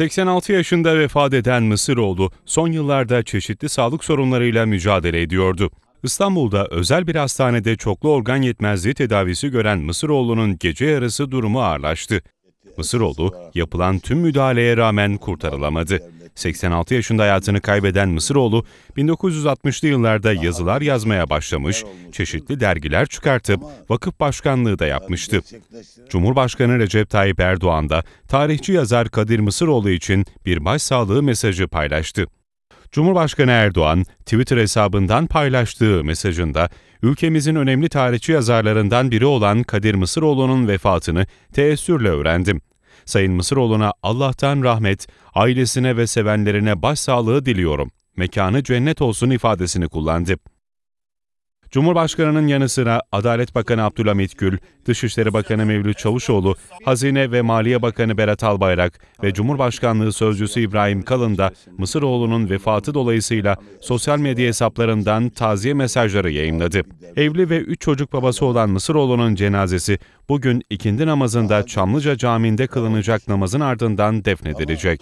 86 yaşında vefat eden Mısıroğlu son yıllarda çeşitli sağlık sorunlarıyla mücadele ediyordu. İstanbul'da özel bir hastanede çoklu organ yetmezliği tedavisi gören Mısıroğlu'nun gece yarısı durumu ağırlaştı. Mısıroğlu yapılan tüm müdahaleye rağmen kurtarılamadı. 86 yaşında hayatını kaybeden Mısıroğlu, 1960'lı yıllarda yazılar yazmaya başlamış, çeşitli dergiler çıkartıp vakıf başkanlığı da yapmıştı. Cumhurbaşkanı Recep Tayyip Erdoğan da tarihçi yazar Kadir Mısıroğlu için bir başsağlığı mesajı paylaştı. Cumhurbaşkanı Erdoğan, Twitter hesabından paylaştığı mesajında, ülkemizin önemli tarihçi yazarlarından biri olan Kadir Mısıroğlu'nun vefatını teessürle öğrendim. Sayın Mısıroğlu'na Allah'tan rahmet, ailesine ve sevenlerine başsağlığı diliyorum. Mekanı cennet olsun ifadesini kullandı. Cumhurbaşkanının yanı sıra Adalet Bakanı Abdülhamit Gül, Dışişleri Bakanı Mevlüt Çavuşoğlu, Hazine ve Maliye Bakanı Berat Albayrak ve Cumhurbaşkanlığı Sözcüsü İbrahim Kalın da Mısıroğlu'nun vefatı dolayısıyla sosyal medya hesaplarından taziye mesajları yayınladı. Evli ve üç çocuk babası olan Mısıroğlu'nun cenazesi bugün ikindi namazında Çamlıca Camii'nde kılınacak namazın ardından defnedilecek.